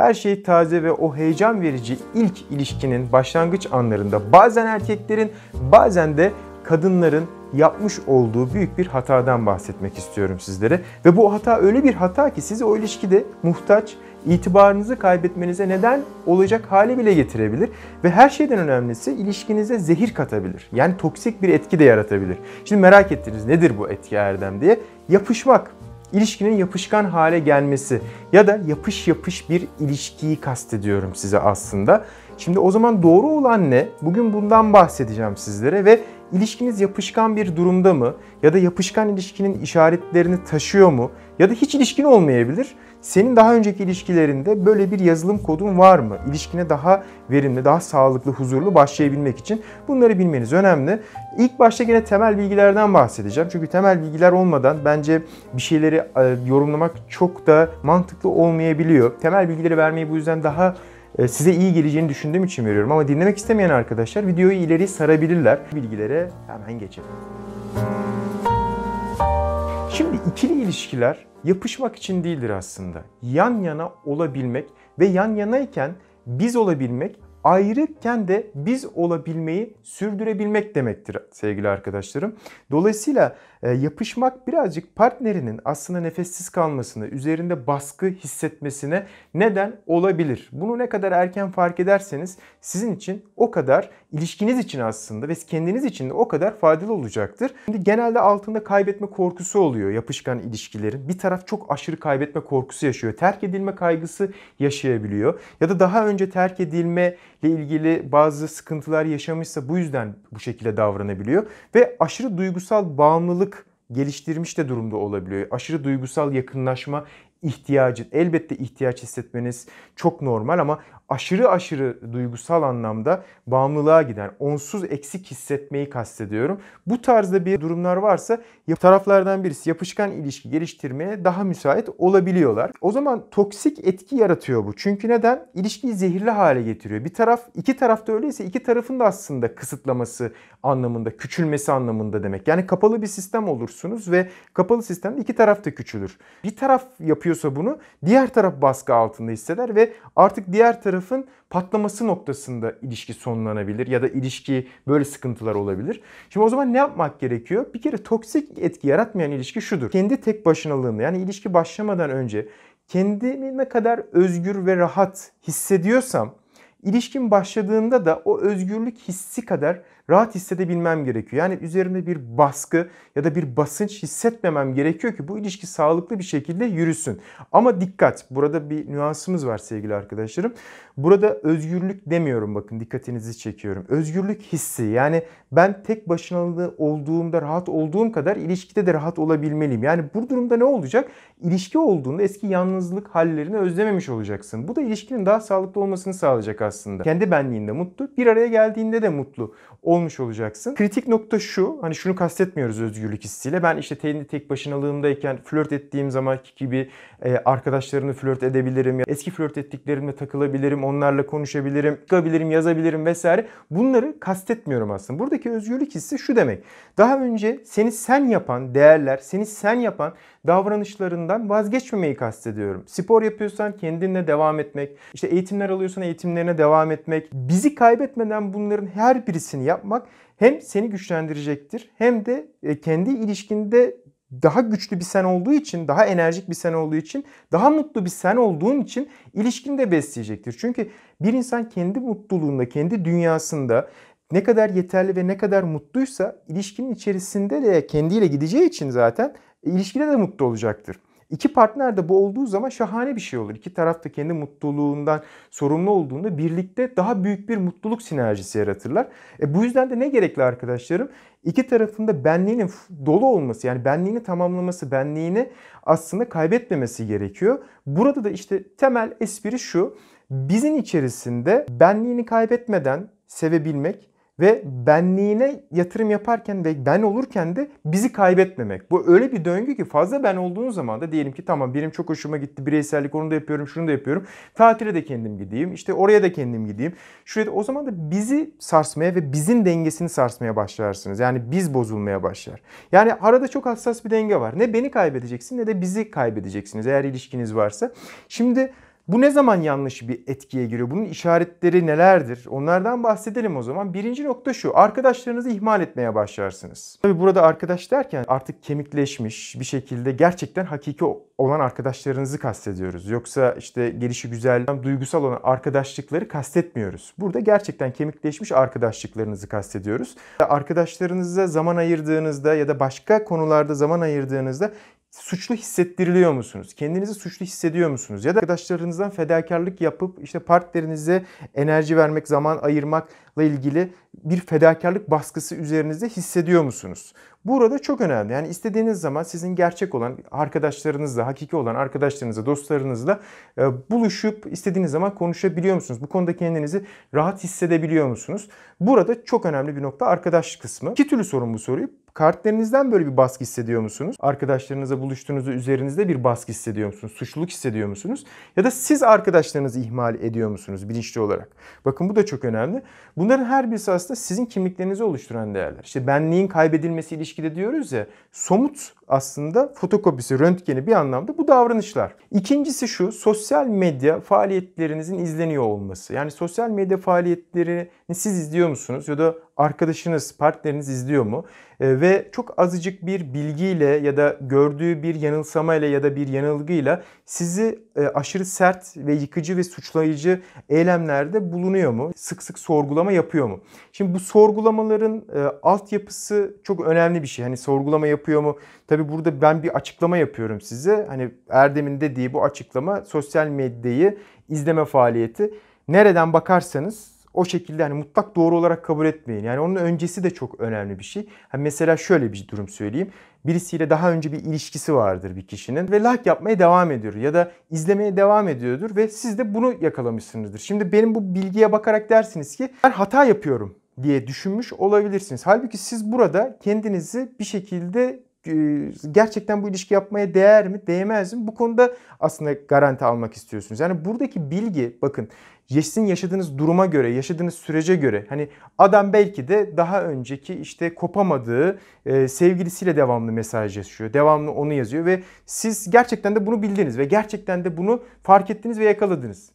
Her şey taze ve o heyecan verici ilk ilişkinin başlangıç anlarında bazen erkeklerin bazen de kadınların yapmış olduğu büyük bir hatadan bahsetmek istiyorum sizlere. Ve bu hata öyle bir hata ki sizi o ilişkide muhtaç, itibarınızı kaybetmenize neden olacak hale bile getirebilir. Ve her şeyden önemlisi ilişkinize zehir katabilir. Yani toksik bir etki de yaratabilir. Şimdi merak ettiniz nedir bu etki Erdem diye. Yapışmak ilişkinin yapışkan hale gelmesi ya da yapış yapış bir ilişkiyi kastediyorum size aslında. Şimdi o zaman doğru olan ne? Bugün bundan bahsedeceğim sizlere ve ilişkiniz yapışkan bir durumda mı? Ya da yapışkan ilişkinin işaretlerini taşıyor mu? Ya da hiç ilişkin olmayabilir. Senin daha önceki ilişkilerinde böyle bir yazılım kodun var mı? İlişkine daha verimli, daha sağlıklı, huzurlu başlayabilmek için bunları bilmeniz önemli. İlk başta yine temel bilgilerden bahsedeceğim. Çünkü temel bilgiler olmadan bence bir şeyleri e, yorumlamak çok da mantıklı olmayabiliyor. Temel bilgileri vermeyi bu yüzden daha e, size iyi geleceğini düşündüğüm için veriyorum ama dinlemek istemeyen arkadaşlar videoyu ileri sarabilirler. Bilgilere hemen geçelim. Şimdi ikili ilişkiler yapışmak için değildir aslında. Yan yana olabilmek ve yan yanayken biz olabilmek, ayrıkken de biz olabilmeyi sürdürebilmek demektir sevgili arkadaşlarım. Dolayısıyla ee, yapışmak birazcık partnerinin aslında nefessiz kalmasını, üzerinde baskı hissetmesine neden olabilir. Bunu ne kadar erken fark ederseniz sizin için o kadar ilişkiniz için aslında ve kendiniz için de o kadar faydalı olacaktır. Şimdi genelde altında kaybetme korkusu oluyor yapışkan ilişkilerin. Bir taraf çok aşırı kaybetme korkusu yaşıyor. Terk edilme kaygısı yaşayabiliyor. Ya da daha önce terk edilme ile ilgili bazı sıkıntılar yaşamışsa bu yüzden bu şekilde davranabiliyor. Ve aşırı duygusal bağımlılık geliştirmiş de durumda olabiliyor. Aşırı duygusal yakınlaşma ihtiyacı, elbette ihtiyaç hissetmeniz çok normal ama aşırı aşırı duygusal anlamda bağımlılığa gider. Onsuz eksik hissetmeyi kastediyorum. Bu tarzda bir durumlar varsa taraflardan birisi yapışkan ilişki geliştirmeye daha müsait olabiliyorlar. O zaman toksik etki yaratıyor bu. Çünkü neden? İlişkiyi zehirli hale getiriyor. Bir taraf, iki tarafta öyleyse iki tarafın da aslında kısıtlaması anlamında, küçülmesi anlamında demek. Yani kapalı bir sistem olursunuz ve kapalı sistemde iki taraf da küçülür. Bir taraf yapıyor yapıyorsa bunu diğer taraf baskı altında hisseder ve artık diğer tarafın patlaması noktasında ilişki sonlanabilir ya da ilişki böyle sıkıntılar olabilir. Şimdi o zaman ne yapmak gerekiyor? Bir kere toksik etki yaratmayan ilişki şudur. Kendi tek başınalığında yani ilişki başlamadan önce kendimi ne kadar özgür ve rahat hissediyorsam ilişkin başladığında da o özgürlük hissi kadar rahat hissedebilmem gerekiyor. Yani üzerinde bir baskı ya da bir basınç hissetmemem gerekiyor ki bu ilişki sağlıklı bir şekilde yürüsün. Ama dikkat burada bir nüansımız var sevgili arkadaşlarım. Burada özgürlük demiyorum bakın dikkatinizi çekiyorum. Özgürlük hissi yani ben tek başına olduğumda rahat olduğum kadar ilişkide de rahat olabilmeliyim. Yani bu durumda ne olacak? İlişki olduğunda eski yalnızlık hallerini özlememiş olacaksın. Bu da ilişkinin daha sağlıklı olmasını sağlayacak aslında. Kendi benliğinde mutlu, bir araya geldiğinde de mutlu olmalı olmuş olacaksın. Kritik nokta şu. Hani şunu kastetmiyoruz özgürlük hissiyle. Ben işte kendi tek başınalığımdayken flört ettiğim zaman gibi e, arkadaşlarını flört edebilirim. Ya eski flört ettiklerimle takılabilirim. Onlarla konuşabilirim. Çıkabilirim, yazabilirim vesaire. Bunları kastetmiyorum aslında. Buradaki özgürlük hissi şu demek. Daha önce seni sen yapan değerler, seni sen yapan davranışlarından vazgeçmemeyi kastediyorum. Spor yapıyorsan kendinle devam etmek, işte eğitimler alıyorsan eğitimlerine devam etmek, bizi kaybetmeden bunların her birisini yapmak hem seni güçlendirecektir hem de e, kendi ilişkinde daha güçlü bir sen olduğu için, daha enerjik bir sen olduğu için, daha mutlu bir sen olduğun için ilişkini de besleyecektir. Çünkü bir insan kendi mutluluğunda, kendi dünyasında ne kadar yeterli ve ne kadar mutluysa ilişkinin içerisinde de kendiyle gideceği için zaten ilişkide de mutlu olacaktır. İki partner de bu olduğu zaman şahane bir şey olur. İki taraf da kendi mutluluğundan sorumlu olduğunda birlikte daha büyük bir mutluluk sinerjisi yaratırlar. E bu yüzden de ne gerekli arkadaşlarım? İki tarafında benliğinin dolu olması yani benliğini tamamlaması, benliğini aslında kaybetmemesi gerekiyor. Burada da işte temel espri şu. Bizim içerisinde benliğini kaybetmeden sevebilmek, ve benliğine yatırım yaparken ve ben olurken de bizi kaybetmemek. Bu öyle bir döngü ki fazla ben olduğun zaman da diyelim ki tamam benim çok hoşuma gitti bireysellik onu da yapıyorum şunu da yapıyorum. Tatile de kendim gideyim işte oraya da kendim gideyim. Şuraya da, o zaman da bizi sarsmaya ve bizim dengesini sarsmaya başlarsınız. Yani biz bozulmaya başlar. Yani arada çok hassas bir denge var. Ne beni kaybedeceksin ne de bizi kaybedeceksiniz eğer ilişkiniz varsa. Şimdi bu ne zaman yanlış bir etkiye giriyor? Bunun işaretleri nelerdir? Onlardan bahsedelim o zaman. Birinci nokta şu. Arkadaşlarınızı ihmal etmeye başlarsınız. Tabi burada arkadaş derken artık kemikleşmiş bir şekilde gerçekten hakiki olan arkadaşlarınızı kastediyoruz. Yoksa işte gelişi güzel, duygusal olan arkadaşlıkları kastetmiyoruz. Burada gerçekten kemikleşmiş arkadaşlıklarınızı kastediyoruz. Arkadaşlarınıza zaman ayırdığınızda ya da başka konularda zaman ayırdığınızda suçlu hissettiriliyor musunuz? Kendinizi suçlu hissediyor musunuz? Ya da arkadaşlarınızdan fedakarlık yapıp işte partnerinize enerji vermek, zaman ayırmakla ilgili bir fedakarlık baskısı üzerinizde hissediyor musunuz? Burada çok önemli. Yani istediğiniz zaman sizin gerçek olan arkadaşlarınızla, hakiki olan arkadaşlarınızla, dostlarınızla e, buluşup istediğiniz zaman konuşabiliyor musunuz? Bu konuda kendinizi rahat hissedebiliyor musunuz? Burada çok önemli bir nokta arkadaş kısmı. İki türlü sorun bu soruyu. Kartlarınızdan böyle bir baskı hissediyor musunuz? Arkadaşlarınızla buluştuğunuzda üzerinizde bir baskı hissediyor musunuz? Suçluluk hissediyor musunuz? Ya da siz arkadaşlarınızı ihmal ediyor musunuz bilinçli olarak? Bakın bu da çok önemli. Bunların her birisi aslında sizin kimliklerinizi oluşturan değerler. İşte benliğin kaybedilmesi ilişkide diyoruz ya somut aslında fotokopisi, röntgeni bir anlamda bu davranışlar. İkincisi şu sosyal medya faaliyetlerinizin izleniyor olması. Yani sosyal medya faaliyetlerini siz izliyor musunuz ya da arkadaşınız, partneriniz izliyor mu? E, ve çok azıcık bir bilgiyle ya da gördüğü bir yanılsamayla ya da bir yanılgıyla sizi e, aşırı sert ve yıkıcı ve suçlayıcı eylemlerde bulunuyor mu? Sık sık sorgulama yapıyor mu? Şimdi bu sorgulamaların e, altyapısı çok önemli bir şey. Hani sorgulama yapıyor mu? Tabi burada ben bir açıklama yapıyorum size. Hani Erdem'in dediği bu açıklama sosyal medyayı izleme faaliyeti. Nereden bakarsanız o şekilde hani mutlak doğru olarak kabul etmeyin. Yani onun öncesi de çok önemli bir şey. Hani mesela şöyle bir durum söyleyeyim. Birisiyle daha önce bir ilişkisi vardır bir kişinin ve like yapmaya devam ediyor ya da izlemeye devam ediyordur ve siz de bunu yakalamışsınızdır. Şimdi benim bu bilgiye bakarak dersiniz ki ben hata yapıyorum diye düşünmüş olabilirsiniz. Halbuki siz burada kendinizi bir şekilde ee, gerçekten bu ilişki yapmaya değer mi değmez mi? Bu konuda aslında garanti almak istiyorsunuz. Yani buradaki bilgi bakın sizin yaşadığınız duruma göre, yaşadığınız sürece göre hani adam belki de daha önceki işte kopamadığı e, sevgilisiyle devamlı mesaj yaşıyor. Devamlı onu yazıyor ve siz gerçekten de bunu bildiniz ve gerçekten de bunu fark ettiniz ve yakaladınız.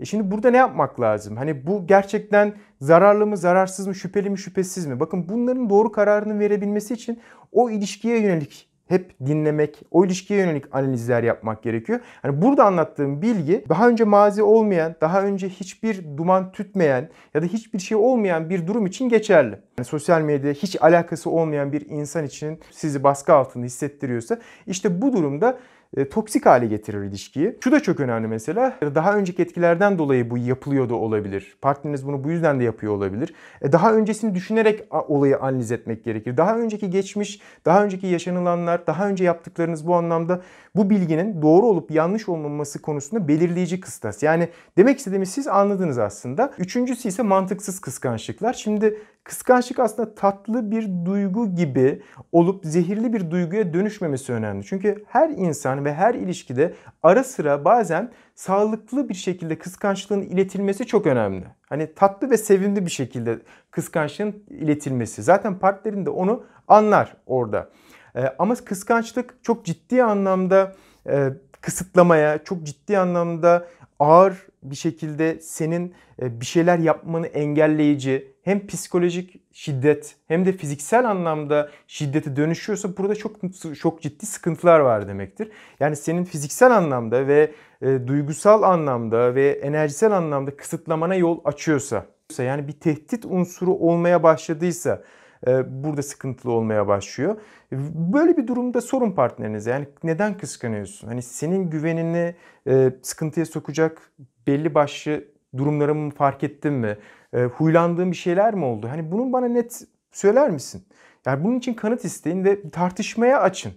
E şimdi burada ne yapmak lazım? Hani bu gerçekten zararlı mı, zararsız mı, şüpheli mi, şüphesiz mi? Bakın bunların doğru kararını verebilmesi için o ilişkiye yönelik hep dinlemek, o ilişkiye yönelik analizler yapmak gerekiyor. Hani burada anlattığım bilgi daha önce mazi olmayan, daha önce hiçbir duman tütmeyen ya da hiçbir şey olmayan bir durum için geçerli. Yani sosyal medyada hiç alakası olmayan bir insan için sizi baskı altında hissettiriyorsa işte bu durumda e, toksik hale getirir ilişkiyi. Şu da çok önemli mesela. Daha önceki etkilerden dolayı bu yapılıyor da olabilir. Partneriniz bunu bu yüzden de yapıyor olabilir. E, daha öncesini düşünerek olayı analiz etmek gerekir. Daha önceki geçmiş, daha önceki yaşanılanlar, daha önce yaptıklarınız bu anlamda bu bilginin doğru olup yanlış olmaması konusunda belirleyici kıstas. Yani demek istediğimiz siz anladınız aslında. Üçüncüsü ise mantıksız kıskançlıklar. Şimdi Kıskançlık aslında tatlı bir duygu gibi olup zehirli bir duyguya dönüşmemesi önemli. Çünkü her insan ve her ilişkide ara sıra bazen sağlıklı bir şekilde kıskançlığın iletilmesi çok önemli. Hani tatlı ve sevimli bir şekilde kıskançlığın iletilmesi. Zaten partnerin de onu anlar orada. Ee, ama kıskançlık çok ciddi anlamda e, kısıtlamaya, çok ciddi anlamda ağır bir şekilde senin e, bir şeyler yapmanı engelleyici, hem psikolojik şiddet hem de fiziksel anlamda şiddete dönüşüyorsa burada çok çok ciddi sıkıntılar var demektir. Yani senin fiziksel anlamda ve e, duygusal anlamda ve enerjisel anlamda kısıtlamana yol açıyorsa yani bir tehdit unsuru olmaya başladıysa e, burada sıkıntılı olmaya başlıyor. Böyle bir durumda sorun partnerinize yani neden kıskanıyorsun? Hani senin güvenini e, sıkıntıya sokacak belli başlı durumlarımı fark ettim mi? E, huylandığım bir şeyler mi oldu? Hani bunun bana net söyler misin? Yani bunun için kanıt isteyin ve tartışmaya açın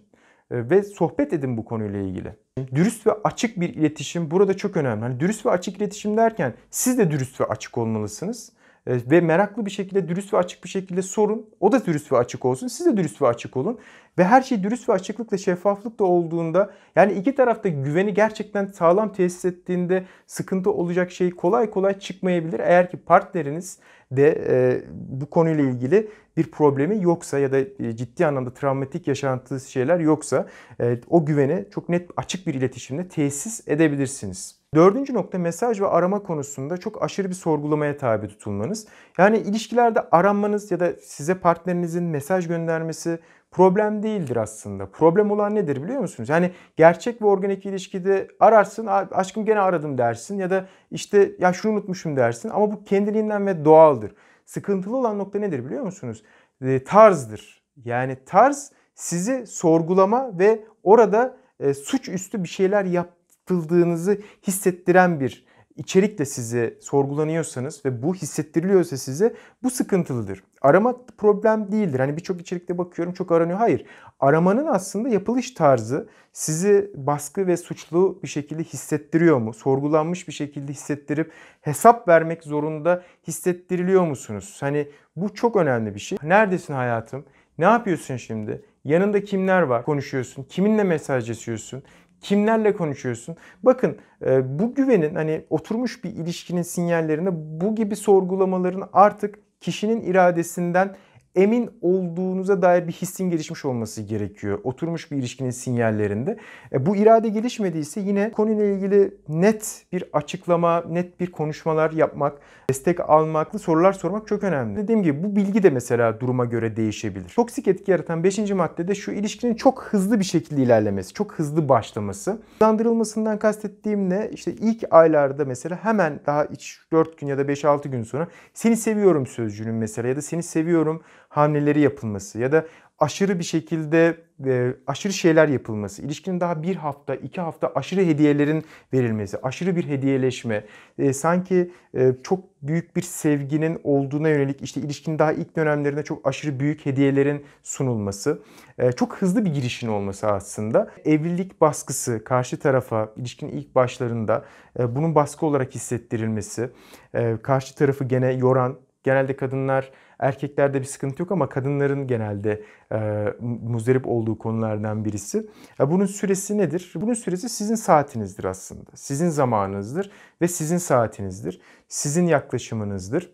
e, ve sohbet edin bu konuyla ilgili. Dürüst ve açık bir iletişim burada çok önemli. Hani dürüst ve açık iletişim derken siz de dürüst ve açık olmalısınız e, ve meraklı bir şekilde dürüst ve açık bir şekilde sorun. O da dürüst ve açık olsun. Siz de dürüst ve açık olun ve her şey dürüst ve açıklıkla şeffaflıkla olduğunda yani iki tarafta güveni gerçekten sağlam tesis ettiğinde sıkıntı olacak şey kolay kolay çıkmayabilir. Eğer ki partneriniz de e, bu konuyla ilgili bir problemi yoksa ya da e, ciddi anlamda travmatik yaşantılı şeyler yoksa e, o güveni çok net açık bir iletişimle tesis edebilirsiniz. Dördüncü nokta mesaj ve arama konusunda çok aşırı bir sorgulamaya tabi tutulmanız. Yani ilişkilerde aranmanız ya da size partnerinizin mesaj göndermesi, problem değildir aslında. Problem olan nedir biliyor musunuz? Yani gerçek ve organik ilişkide ararsın, aşkım gene aradım dersin ya da işte ya şunu unutmuşum dersin ama bu kendiliğinden ve doğaldır. Sıkıntılı olan nokta nedir biliyor musunuz? E, tarzdır. Yani tarz sizi sorgulama ve orada e, suçüstü bir şeyler yaptığınızı hissettiren bir içerik de size sorgulanıyorsanız ve bu hissettiriliyorsa size bu sıkıntılıdır. Aramak problem değildir. Hani birçok içerikte bakıyorum çok aranıyor. Hayır. Aramanın aslında yapılış tarzı sizi baskı ve suçlu bir şekilde hissettiriyor mu? Sorgulanmış bir şekilde hissettirip hesap vermek zorunda hissettiriliyor musunuz? Hani bu çok önemli bir şey. Neredesin hayatım? Ne yapıyorsun şimdi? Yanında kimler var? Konuşuyorsun. Kiminle mesajlaşıyorsun? Kimlerle konuşuyorsun? Bakın e, bu güvenin hani oturmuş bir ilişkinin sinyallerinde bu gibi sorgulamaların artık kişinin iradesinden emin olduğunuza dair bir hissin gelişmiş olması gerekiyor. Oturmuş bir ilişkinin sinyallerinde. E, bu irade gelişmediyse yine konuyla ilgili net bir açıklama, net bir konuşmalar yapmak, destek almaklı sorular sormak çok önemli. Dediğim gibi bu bilgi de mesela duruma göre değişebilir. Toksik etki yaratan 5. maddede şu ilişkinin çok hızlı bir şekilde ilerlemesi, çok hızlı başlaması. Hızlandırılmasından kastettiğim ne? İşte ilk aylarda mesela hemen daha 4 gün ya da 5-6 gün sonra seni seviyorum sözcüğünün mesela ya da seni seviyorum hamleleri yapılması ya da aşırı bir şekilde e, aşırı şeyler yapılması, ilişkinin daha bir hafta, iki hafta aşırı hediyelerin verilmesi, aşırı bir hediyeleşme, e, sanki e, çok büyük bir sevginin olduğuna yönelik işte ilişkinin daha ilk dönemlerinde çok aşırı büyük hediyelerin sunulması, e, çok hızlı bir girişin olması aslında. Evlilik baskısı karşı tarafa ilişkinin ilk başlarında e, bunun baskı olarak hissettirilmesi, e, karşı tarafı gene yoran, genelde kadınlar Erkeklerde bir sıkıntı yok ama kadınların genelde e, muzdarip olduğu konulardan birisi. E, bunun süresi nedir? Bunun süresi sizin saatinizdir aslında. Sizin zamanınızdır ve sizin saatinizdir. Sizin yaklaşımınızdır.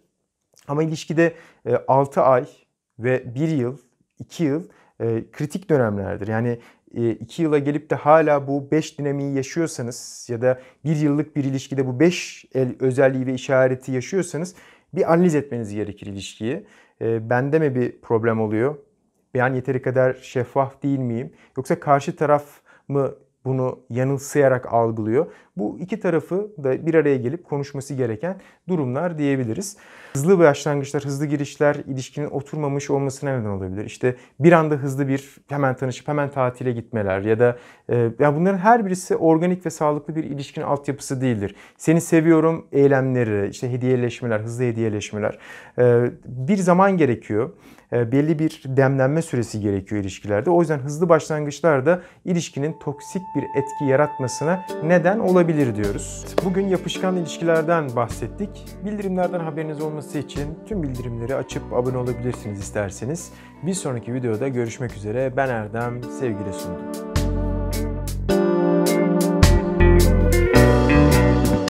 Ama ilişkide e, 6 ay ve 1 yıl, 2 yıl e, kritik dönemlerdir. Yani 2 e, yıla gelip de hala bu 5 dinamiği yaşıyorsanız ya da 1 yıllık bir ilişkide bu 5 özelliği ve işareti yaşıyorsanız bir analiz etmeniz gerekir ilişkiyi. E, bende mi bir problem oluyor? Ben yeteri kadar şeffaf değil miyim? Yoksa karşı taraf mı bunu yanılsayarak algılıyor? Bu iki tarafı da bir araya gelip konuşması gereken durumlar diyebiliriz hızlı başlangıçlar, hızlı girişler ilişkinin oturmamış olmasına neden olabilir. İşte bir anda hızlı bir hemen tanışıp hemen tatile gitmeler ya da e, ya bunların her birisi organik ve sağlıklı bir ilişkinin altyapısı değildir. Seni seviyorum eylemleri, işte hediyeleşmeler, hızlı hediyeleşmeler e, bir zaman gerekiyor e, belli bir demlenme süresi gerekiyor ilişkilerde. O yüzden hızlı başlangıçlar da ilişkinin toksik bir etki yaratmasına neden olabilir diyoruz. Bugün yapışkan ilişkilerden bahsettik. Bildirimlerden haberiniz olması olması için tüm bildirimleri açıp abone olabilirsiniz isterseniz. Bir sonraki videoda görüşmek üzere. Ben Erdem, sevgiyle sundum.